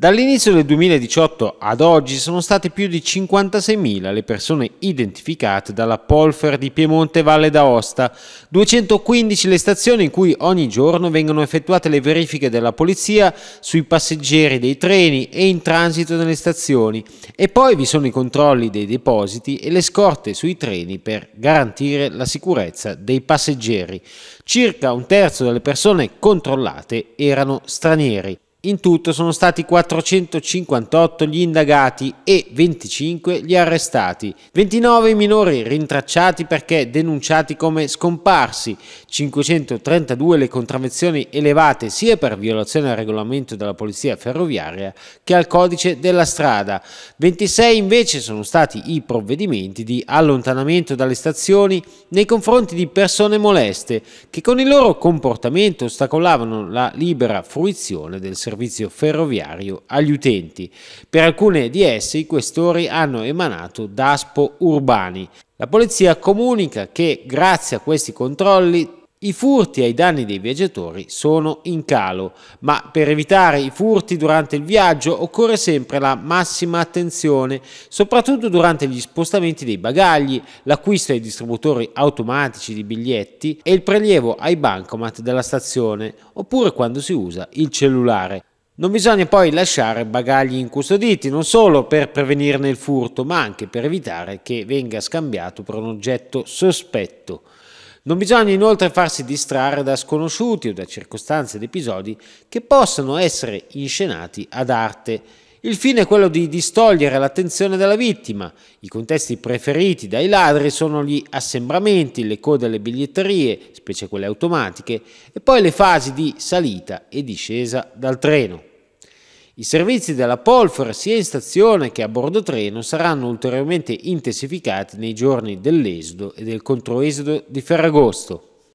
Dall'inizio del 2018 ad oggi sono state più di 56.000 le persone identificate dalla Polfer di Piemonte Valle d'Aosta, 215 le stazioni in cui ogni giorno vengono effettuate le verifiche della polizia sui passeggeri dei treni e in transito nelle stazioni e poi vi sono i controlli dei depositi e le scorte sui treni per garantire la sicurezza dei passeggeri. Circa un terzo delle persone controllate erano stranieri. In tutto sono stati 458 gli indagati e 25 gli arrestati, 29 i minori rintracciati perché denunciati come scomparsi, 532 le contravvenzioni elevate sia per violazione al regolamento della polizia ferroviaria che al codice della strada, 26 invece sono stati i provvedimenti di allontanamento dalle stazioni nei confronti di persone moleste che con il loro comportamento ostacolavano la libera fruizione del servizio servizio ferroviario agli utenti. Per alcune di esse i questori hanno emanato DASPO urbani. La polizia comunica che grazie a questi controlli i furti ai danni dei viaggiatori sono in calo, ma per evitare i furti durante il viaggio occorre sempre la massima attenzione, soprattutto durante gli spostamenti dei bagagli, l'acquisto ai distributori automatici di biglietti e il prelievo ai bancomat della stazione, oppure quando si usa il cellulare. Non bisogna poi lasciare bagagli incustoditi, non solo per prevenirne il furto, ma anche per evitare che venga scambiato per un oggetto sospetto. Non bisogna inoltre farsi distrarre da sconosciuti o da circostanze ed episodi che possano essere inscenati ad arte. Il fine è quello di distogliere l'attenzione della vittima. I contesti preferiti dai ladri sono gli assembramenti, le code alle biglietterie, specie quelle automatiche, e poi le fasi di salita e discesa dal treno. I servizi della Polfor sia in stazione che a bordo treno saranno ulteriormente intensificati nei giorni dell'esodo e del controesodo di Ferragosto.